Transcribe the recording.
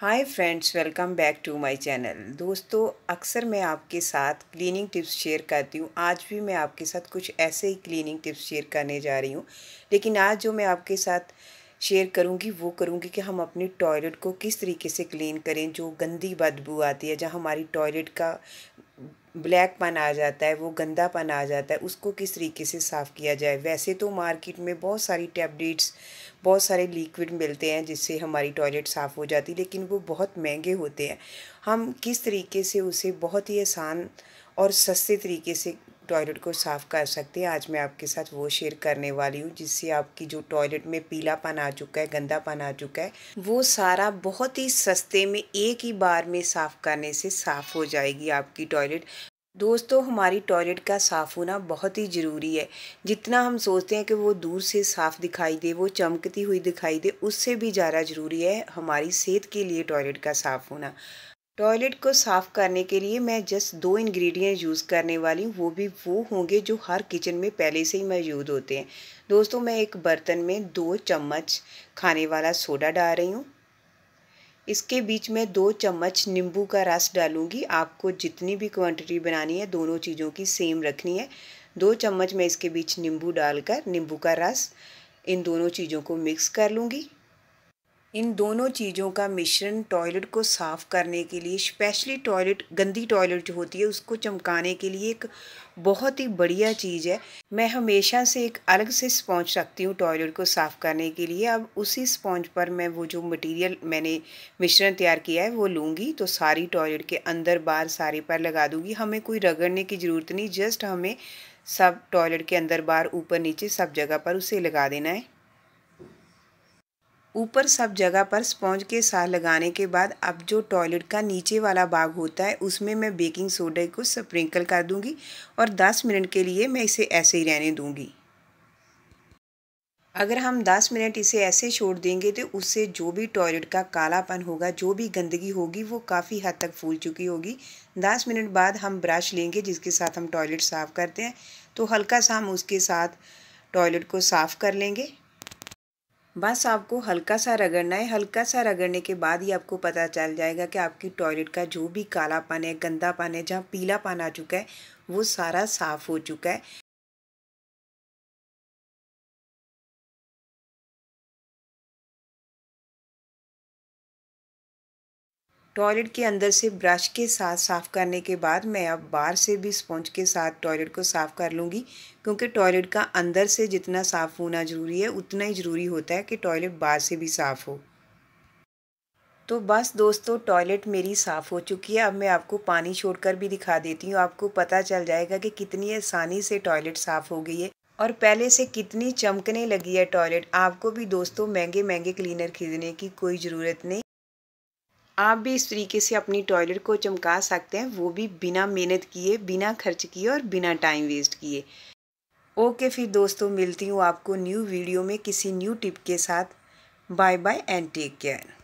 hi friends welcome back to my channel दोस्तों अक्सर मैं आपके साथ क्लीनिंग टिप्स शेयर करती हूँ आज भी मैं आपके साथ कुछ ऐसे ही क्लीनिंग टिप्स शेयर करने जा रही हूँ लेकिन आज जो मैं आपके साथ शेयर करूँगी वो करूँगी कि हम अपनी टॉयलेट को किस तरीके से क्लीन करें जो गंदी बदबू आती है जहाँ हमारी टॉयलेट का ब्लैकपन आ जाता है वो गंदापन आ जाता है उसको किस तरीके से साफ़ किया जाए वैसे तो मार्केट में बहुत सारी टैबलेट्स बहुत सारे लिक्विड मिलते हैं जिससे हमारी टॉयलेट साफ़ हो जाती है लेकिन वो बहुत महंगे होते हैं हम किस तरीके से उसे बहुत ही आसान और सस्ते तरीके से टॉयलेट को साफ़ कर सकते हैं आज मैं आपके साथ वो शेयर करने वाली हूँ जिससे आपकी जो टॉयलेट में पीलापन आ चुका है गंदापन आ चुका है वो सारा बहुत ही सस्ते में एक ही बार में साफ़ करने से साफ़ हो जाएगी आपकी टॉयलेट दोस्तों हमारी टॉयलेट का साफ़ होना बहुत ही ज़रूरी है जितना हम सोचते हैं कि वो दूर से साफ़ दिखाई दे वो चमकती हुई दिखाई दे उससे भी ज़्यादा ज़रूरी है हमारी सेहत के लिए टॉयलेट का साफ़ होना टॉयलेट को साफ़ करने के लिए मैं जस्ट दो इंग्रेडिएंट यूज़ करने वाली हूँ वो भी वो होंगे जो हर किचन में पहले से ही मौजूद होते हैं दोस्तों मैं एक बर्तन में दो चम्मच खाने वाला सोडा डाल रही हूँ इसके बीच में दो चम्मच नींबू का रस डालूंगी आपको जितनी भी क्वांटिटी बनानी है दोनों चीज़ों की सेम रखनी है दो चम्मच मैं इसके बीच नींबू डालकर नींबू का रस इन दोनों चीज़ों को मिक्स कर लूँगी इन दोनों चीज़ों का मिश्रण टॉयलेट को साफ़ करने के लिए स्पेशली टॉयलेट गंदी टॉयलेट जो होती है उसको चमकाने के लिए एक बहुत ही बढ़िया चीज़ है मैं हमेशा से एक अलग से स्पॉन्ज रखती हूँ टॉयलेट को साफ़ करने के लिए अब उसी स्पॉन्ज पर मैं वो जो मटेरियल मैंने मिश्रण तैयार किया है वो लूँगी तो सारी टॉयलेट के अंदर बाहर सारे पर लगा दूँगी हमें कोई रगड़ने की ज़रूरत नहीं जस्ट हमें सब टॉयलेट के अंदर बाहर ऊपर नीचे सब जगह पर उसे लगा देना है ऊपर सब जगह पर स्पॉन्ज के साथ लगाने के बाद अब जो टॉयलेट का नीचे वाला भाग होता है उसमें मैं बेकिंग सोडा को स्प्रिंकल कर दूंगी और 10 मिनट के लिए मैं इसे ऐसे ही रहने दूंगी अगर हम 10 मिनट इसे ऐसे छोड़ देंगे तो उससे जो भी टॉयलेट का कालापन होगा जो भी गंदगी होगी वो काफ़ी हद तक फूल चुकी होगी 10 मिनट बाद हम ब्रश लेंगे जिसके साथ हम टॉयलेट साफ़ करते हैं तो हल्का सा हम उसके साथ टॉयलेट को साफ़ कर लेंगे बस आपको हल्का सा रगड़ना है हल्का सा रगड़ने के बाद ही आपको पता चल जाएगा कि आपकी टॉयलेट का जो भी काला पान है गंदा पानी है जहाँ पीला पान आ चुका है वो सारा साफ़ हो चुका है टॉयलेट के अंदर से ब्रश के साथ साफ़ करने के बाद मैं अब बाहर से भी स्पंज के साथ टॉयलेट को साफ़ कर लूँगी क्योंकि टॉयलेट का अंदर से जितना साफ़ होना ज़रूरी है उतना ही ज़रूरी होता है कि टॉयलेट बाहर से भी साफ़ हो तो बस दोस्तों टॉयलेट मेरी साफ़ हो चुकी है अब मैं आपको पानी छोड़कर भी दिखा देती हूँ आपको पता चल जाएगा कि कितनी आसानी से टॉयलेट साफ़ हो गई है और पहले से कितनी चमकने लगी है टॉयलेट आपको भी दोस्तों महंगे महंगे क्लीनर खरीदने की कोई ज़रूरत नहीं आप भी इस तरीके से अपनी टॉयलेट को चमका सकते हैं वो भी बिना मेहनत किए बिना खर्च किए और बिना टाइम वेस्ट किए ओके फिर दोस्तों मिलती हूँ आपको न्यू वीडियो में किसी न्यू टिप के साथ bye bye and take care